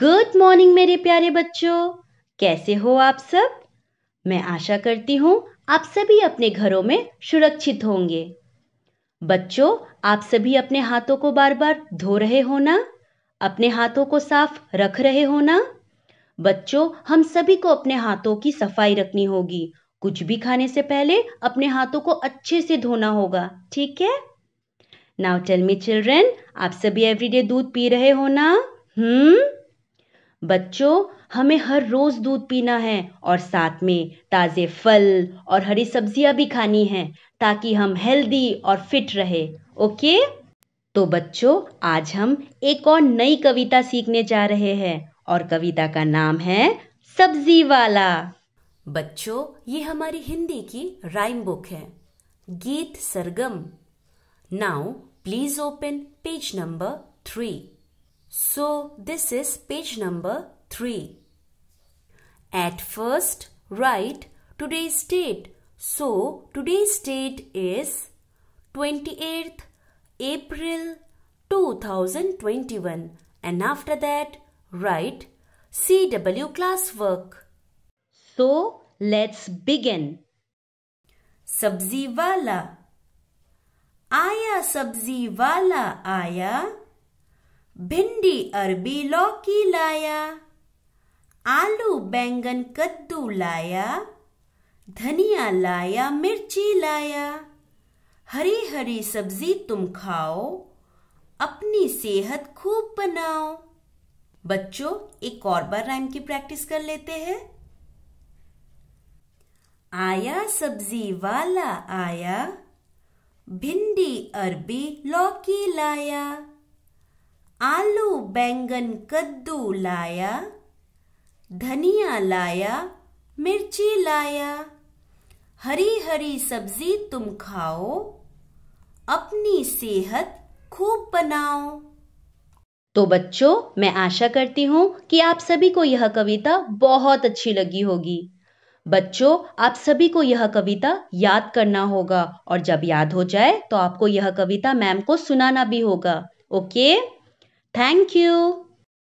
Good morning मेरे प्यारे बच्चों कैसे हो आप सब मैं आशा करती हूँ आप सभी अपने घरों में सुरक्षित होंगे बच्चों आप सभी अपने हाथों को बार बार धो रहे हो ना अपने हाथों को साफ रख रहे हो ना बच्चों हम सभी को अपने हाथों की सफाई रखनी होगी कुछ भी खाने से पहले अपने हाथों को अच्छे से धोना होगा ठीक है नाउ टेल मी चिल्ड्रेन आप सभी एवरीडे दूध पी रहे हो ना हम्म बच्चों हमें हर रोज दूध पीना है और साथ में ताज़े फल और हरी सब्जियां भी खानी है ताकि हम हेल्दी और फिट रहे ओके तो बच्चों आज हम एक और नई कविता सीखने जा रहे हैं और कविता का नाम है सब्जी वाला बच्चों ये हमारी हिंदी की राइम बुक है Geet Sargam now please open page number three So this is page number 3. At first, write today's date. So today's date is 28th April 2021 and after that write CW classwork. So let's begin. Sabzi wala. Aya sabzi wala aya. भिंडी अरबी लौकी लाया आलू बैंगन कद्दू लाया धनिया लाया मिर्ची लाया हरी हरी सब्जी तुम खाओ अपनी सेहत खूब बनाओ बच्चों एक और बार राइम की प्रैक्टिस कर लेते हैं आया सब्जी वाला आया भिंडी अरबी लौकी लाया आलू बैंगन कद्दू लाया धनिया लाया मिर्ची लाया हरी हरी सब्जी तुम खाओ अपनी सेहत खूब बनाओ तो बच्चों मैं आशा करती हूँ कि आप सभी को यह कविता बहुत अच्छी लगी होगी बच्चों आप सभी को यह कविता याद करना होगा और जब याद हो जाए तो आपको यह कविता मैम को सुनाना भी होगा ओके Thank you.